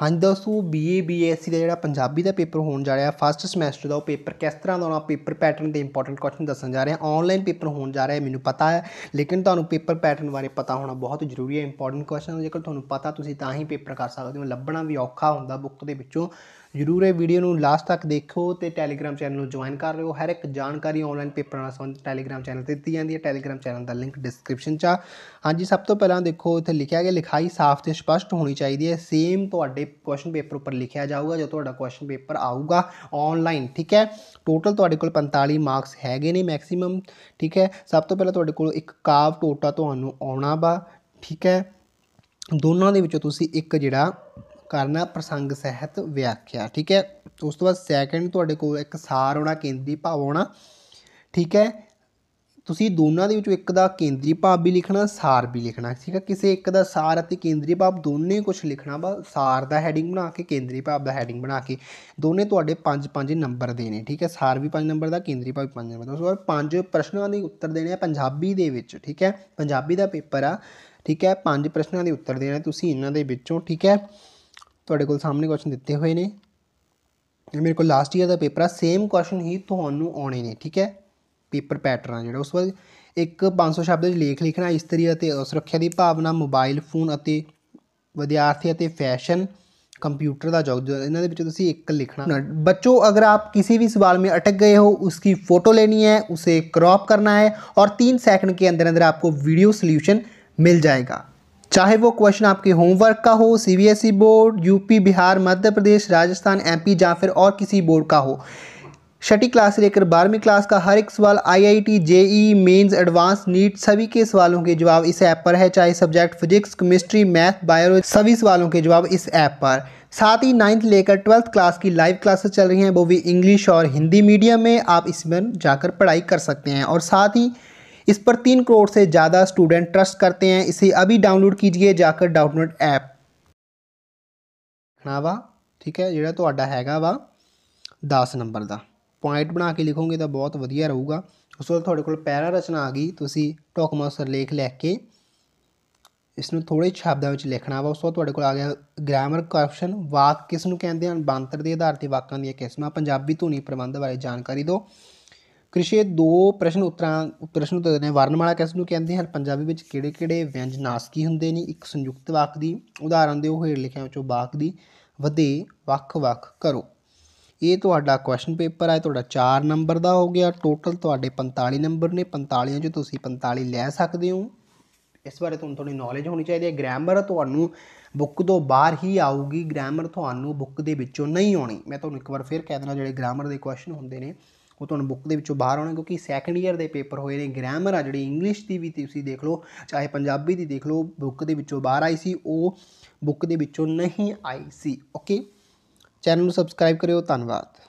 ਹਾਂਜੀ ਦੋਸਤੋ BA BSc ਦਾ ਜਿਹੜਾ ਪੰਜਾਬੀ ਦਾ ਪੇਪਰ ਹੋਣ ਜਾ ਰਿਹਾ ਫਸਟ ਸਮੈਸਟਰ ਦਾ ਉਹ ਪੇਪਰ ਕਿਸ ਤਰ੍ਹਾਂ ਦਾ ਹੋਣਾ ਪੇਪਰ ਪੈਟਰਨ ਦੇ ਇੰਪੋਰਟੈਂਟ ਕੁਐਸਚਨ ਦੱਸਣ ਜਾ ਰਹੇ ਹਾਂ ਆਨਲਾਈਨ ਪੇਪਰ ਹੋਣ ਜਾ ਰਿਹਾ ਮੈਨੂੰ ਪਤਾ ਹੈ ਲੇਕਿਨ ਤੁਹਾਨੂੰ ਪੇਪਰ ਪੈਟਰਨ ਬਾਰੇ ਪਤਾ ਹੋਣਾ ਬਹੁਤ ਜ਼ਰੂਰੀ ਹੈ ਇੰਪੋਰਟੈਂਟ ਕੁਐਸਚਨ ਜੇਕਰ ਤੁਹਾਨੂੰ ਪਤਾ ਤੁਸੀਂ ਤਾਂ ਹੀ ਪੇਪਰ ਕਰ ਸਕਦੇ ਹੋ ਲੱਭਣਾ ਵੀ ਔਖਾ ਹੁੰਦਾ ਬੁੱਕ ਦੇ ਵਿੱਚੋਂ ਜਰੂਰ ਇਹ ਵੀਡੀਓ ਨੂੰ ਲਾਸਟ ਤੱਕ ਦੇਖੋ ਤੇ ਟੈਲੀਗ੍ਰam ਚੈਨਲ ਨੂੰ ਜੁਆਇਨ ਕਰ ਲਿਓ ਹਰ ਇੱਕ ਜਾਣਕਾਰੀ ਆਨਲਾਈਨ ਪੇਪਰਾਂ ਨਾਲ ਸੰਬੰਧਿਤ ਟੈਲੀਗ੍ਰam ਚੈਨਲ ਤੇ ਦਿੱਤੀ ਜਾਂਦੀ ਹੈ ਟੈਲੀਗ੍ਰam ਚੈਨਲ ਦਾ ਲਿੰਕ ਡਿਸਕ੍ਰਿਪਸ਼ਨ 'ਚ ਹਾਂਜੀ ਸਭ ਤੋਂ ਪਹਿਲਾਂ ਦੇਖੋ ਇੱਥੇ ਲਿਖਿਆ ਗਿਆ ਲਿਖਾਈ ਸਾਫ਼ ਤੇ ਸਪਸ਼ਟ ਹੋਣੀ ਚਾਹੀਦੀ ਹੈ ਸੇਮ ਤੁਹਾਡੇ ਕੁਐਸਚਨ ਪੇਪਰ ਉੱਪਰ ਲਿਖਿਆ ਜਾਊਗਾ ਜੋ ਤੁਹਾਡਾ ਕੁਐਸਚਨ ਪੇਪਰ ਆਊਗਾ ਆਨਲਾਈਨ ਠੀਕ ਹੈ ਟੋਟਲ ਤੁਹਾਡੇ ਕੋਲ 45 ਮਾਰਕਸ ਹੈਗੇ ਨੇ ਮੈਕਸਿਮਮ ਠੀਕ ਹੈ ਸਭ ਤੋਂ ਪਹਿਲਾਂ ਤੁਹਾਡੇ ਕੋਲ ਇੱਕ ਕਾਵ ਟੋਟਾ ਤੁਹਾਨੂੰ ਆਉਣਾ ਬਾ ਠੀਕ ਹੈ ਦੋਨਾਂ ਦੇ ਵਿੱਚੋਂ ਤੁਸੀਂ ਇੱਕ ਜਿਹੜਾ ਕਰਨਾ ਪ੍ਰਸੰਗ ਸਹਿਤ ਵਿਆਖਿਆ ਠੀਕ ਹੈ ਉਸ ਤੋਂ ਬਾਅਦ ਸੈਕੰਡ ਤੁਹਾਡੇ ਕੋਲ ਇੱਕ ਸਾਰ ਹੋਣਾ ਕੇਂਦਰੀ ਭਾਵ ਹੋਣਾ ਠੀਕ ਹੈ ਤੁਸੀਂ ਦੋਨਾਂ ਦੇ ਵਿੱਚੋਂ ਇੱਕ ਦਾ ਕੇਂਦਰੀ ਭਾਵ ਵੀ ਲਿਖਣਾ ਸਾਰ ਵੀ ਲਿਖਣਾ ਠੀਕ ਹੈ ਕਿਸੇ ਇੱਕ ਦਾ ਸਾਰ ਅਤੇ ਕੇਂਦਰੀ ਭਾਵ ਦੋਨੇ ਕੁਝ ਲਿਖਣਾ ਵਾ ਸਾਰ ਦਾ ਹੈਡਿੰਗ ਬਣਾ ਕੇ ਕੇਂਦਰੀ ਭਾਵ ਦਾ ਹੈਡਿੰਗ ਬਣਾ ਕੇ ਦੋਨੇ ਤੁਹਾਡੇ 5-5 ਨੰਬਰ ਦੇਣੇ ਠੀਕ ਹੈ ਸਾਰ ਵੀ 5 ਨੰਬਰ ਦਾ ਕੇਂਦਰੀ ਭਾਵ ਵੀ 5 ਨੰਬਰ ਦਾ ਉਸ ਤੋਂ ਬਾਅਦ ਪੰਜ ਪ੍ਰਸ਼ਨਾਂ ਦੇ ਉੱਤਰ ਦੇਣੇ ਆ ਪੰਜਾਬੀ ਦੇ ਵਿੱਚ ਠੀਕ ਹੈ ਪੰਜਾਬੀ ਦਾ ਪੇਪਰ ਆ ਠੀਕ ਹੈ ਪੰਜ ਪ੍ਰਸ਼ਨਾਂ ਦੇ ਉੱਤਰ ਦੇਣੇ ਤੁਸੀਂ ਇਹਨਾਂ ਦੇ ਵਿੱਚੋਂ ਠੀਕ ਹੈ ਤੁਹਾਡੇ ਕੋਲ ਸਾਹਮਣੇ ਕੁਐਸਚਨ ਦਿੱਤੇ ਹੋਏ ਨੇ ਇਹ ਮੇਰੇ ਕੋਲ ਲਾਸਟ ਈਅਰ ਦਾ ਪੇਪਰ ਆ ਸੇਮ ਕੁਐਸਚਨ ਹੀ ਤੁਹਾਨੂੰ ਆਉਣੇ ਨੇ ਠੀਕ ਹੈ ਪੇਪਰ ਪੈਟਰਨ ਆ ਜਿਹੜਾ ਉਸ ਵਾਰ ਇੱਕ 500 ਸ਼ਬਦ ਦੇ ਲੇਖ ਲਿਖਣਾ ਇਸਤਰੀ ਅਤੇ ਸੁਰੱਖਿਆ ਦੀ ਭਾਵਨਾ ਮੋਬਾਈਲ ਫੋਨ ਅਤੇ ਵਿਦਿਆਰਥੀ ਅਤੇ ਫੈਸ਼ਨ ਕੰਪਿਊਟਰ ਦਾ कंप्यूटर ਇਹਨਾਂ ਦੇ इन्होंने ਤੁਸੀਂ ਇੱਕ ਲਿਖਣਾ ਬੱਚੋ ਅਗਰ ਆਪ ਕਿਸੇ ਵੀ ਸਵਾਲ ਮੇ اٹਕ ਗਏ ਹੋ ਉਸकी ਫੋਟੋ ਲੈਣੀ ਹੈ ਉਸੇ ਕ੍ਰੌਪ ਕਰਨਾ ਹੈ ਔਰ 3 ਸੈਕਿੰਡ ਕੇ ਅੰਦਰ ਅੰਦਰ ਆਪਕੋ ਵੀਡੀਓ ਸੋਲੂਸ਼ਨ ਮਿਲ ਜਾਏਗਾ चाहे वो क्वेश्चन आपके होमवर्क का हो CBSE board UP Bihar Madhya Pradesh Rajasthan MP या फिर और किसी बोर्ड का हो छठी क्लास से लेकर बारहवीं क्लास का हर एक सवाल IIT JEE mains advance NEET सभी के सवालों के जवाब इस ऐप पर है चाहे subject physics chemistry math bio सभी सवालों के जवाब इस ऐप पर साथ ही नाइन्थ लेकर ट्वेल्थ क्लास की लाइव क्लासेस चल रही हैं वो भी इंग्लिश और हिंदी मीडियम में आप इसमें जाकर पढ़ाई कर सकते हैं और साथ ही इस पर तीन करोड़ से ज़्यादा स्टूडेंट ट्रस्ट करते हैं इसे अभी डाउनलोड कीजिए जाकर डाउनलोड ऐप ਵਾ ਠੀਕ ਹੈ ਜਿਹੜਾ ਤੁਹਾਡਾ ਹੈਗਾ ਵਾ 10 ਨੰਬਰ ਦਾ ਪੁਆਇੰਟ ਬਣਾ ਕੇ ਲਿਖੋਗੇ ਤਾਂ ਬਹੁਤ ਵਧੀਆ ਰਹੂਗਾ ਉਸ ਤੋਂ ਤੁਹਾਡੇ ਕੋਲ ਪੈਰਾ ਰਚਨਾ ਆ ਗਈ ਤੁਸੀਂ ਟੋਕਮਾ ਸਿਰਲੇਖ ਲੈ ਕੇ ਇਸ ਨੂੰ ਥੋੜੇ ਸ਼ਬਦਾਂ ਵਿੱਚ ਲਿਖਣਾ ਵਾ ਉਸ ਤੋਂ ਤੁਹਾਡੇ ਕੋਲ ਆ ਗਿਆ ਗ੍ਰਾਮਰ ਕੈਪਸ਼ਨ ਵਾਕ ਕਿਸ ਨੂੰ ਕਹਿੰਦੇ ਹਨ ਬਾਂਤਰ ਦੇ ਆਧਾਰ ਤੇ ਵਾਕਾਂ ਦੀਆਂ ਕਿਸਮਾਂ ਪੰਜਾਬੀ ਧੁਨੀ ਪ੍ਰਬੰਧ ਬਾਰੇ ਜਾਣਕਾਰੀ ਦਿਓ ਕ੍ਰਿਸ਼ੇ ਦੋ ਪ੍ਰਸ਼ਨ ਉੱਤਰਾਂ ਪ੍ਰਸ਼ਨ ਉੱਤਰ ਨੇ ਵਰਣਮਾਲਾ ਕਿਸ ਨੂੰ ਕਹਿੰਦੇ ਹਨ ਪੰਜਾਬੀ ਵਿੱਚ ਕਿਹੜੇ ਕਿਹੜੇ ਵਿਅੰਜਨਾਸਕੀ ਹੁੰਦੇ ਨੇ ਇੱਕ ਸੰਯੁਕਤ ਵਾਕ ਦੀ ਉਦਾਹਰਨ ਦਿਓ ਹੇਠ ਲਿਖਿਆ ਵਿੱਚੋਂ ਵਾਕ ਦੀ ਵਧੇ ਵੱਖ-ਵੱਖ ਕਰੋ ਇਹ ਤੁਹਾਡਾ ਕੁਐਸਚਨ ਪੇਪਰ ਹੈ ਤੁਹਾਡਾ 4 ਨੰਬਰ ਦਾ ਹੋ ਗਿਆ ਟੋਟਲ ਤੁਹਾਡੇ 45 ਨੰਬਰ ਨੇ 45 ਜੋ ਤੁਸੀਂ 45 ਲੈ ਸਕਦੇ ਹੋ ਇਸ ਬਾਰੇ ਤੁਹਾਨੂੰ ਥੋੜੀ ਨੌਲੇਜ ਹੋਣੀ ਚਾਹੀਦੀ ਹੈ ਗ੍ਰਾਮਰ ਤੁਹਾਨੂੰ ਬੁੱਕ ਤੋਂ ਬਾਹਰ ਹੀ ਆਊਗੀ ਗ੍ਰਾਮਰ ਤੁਹਾਨੂੰ ਬੁੱਕ ਦੇ ਵਿੱਚੋਂ ਨਹੀਂ ਆਉਣੀ ਮੈਂ ਤੁਹਾਨੂੰ ਇੱਕ ਵਾਰ ਫੇਰ ਕਹਿ ਦਿੰਦਾ ਜਿਹੜੇ ਗ੍ਰਾਮਰ ਦੇ ਕੁਐਸਚਨ ਹੁੰਦੇ ਨੇ ਉਹ ਤੁਹਾਨੂੰ ਬੁੱਕ ਦੇ ਵਿੱਚੋਂ ਬਾਹਰ ਆਉਣਾ ਕਿਉਂਕਿ ਸੈਕੰਡ ਈਅਰ ਦੇ ਪੇਪਰ ਹੋਏ ਨੇ ਗ੍ਰਾਮਰ ਆ ਜਿਹੜੀ ਇੰਗਲਿਸ਼ ਦੀ ਵੀ ਤੁਸੀਂ ਦੇਖ ਲਓ ਚਾਹੇ ਪੰਜਾਬੀ ਦੀ ਦੇਖ ਲਓ ਬੁੱਕ ਦੇ ਵਿੱਚੋਂ ਬਾਹਰ ਆਈ ਸੀ ਉਹ ਬੁੱਕ ਦੇ ਵਿੱਚੋਂ ਨਹੀਂ ਆਈ ਸੀ ਓਕੇ ਚੈਨਲ ਨੂੰ ਸਬਸਕ੍ਰਾਈਬ ਕਰਿਓ ਧੰਨਵਾਦ